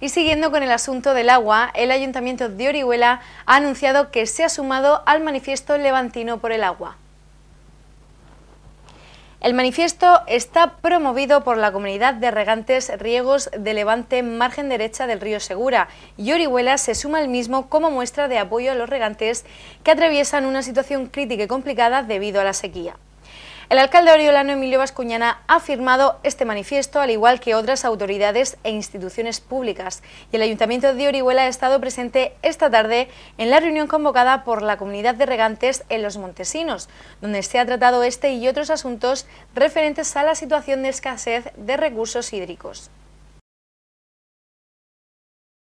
Y siguiendo con el asunto del agua, el Ayuntamiento de Orihuela ha anunciado que se ha sumado al manifiesto levantino por el agua. El manifiesto está promovido por la comunidad de regantes riegos de Levante, margen derecha del río Segura, y Orihuela se suma al mismo como muestra de apoyo a los regantes que atraviesan una situación crítica y complicada debido a la sequía. El alcalde oriolano Emilio Vascuñana ha firmado este manifiesto, al igual que otras autoridades e instituciones públicas, y el Ayuntamiento de Orihuela ha estado presente esta tarde en la reunión convocada por la comunidad de regantes en Los Montesinos, donde se ha tratado este y otros asuntos referentes a la situación de escasez de recursos hídricos.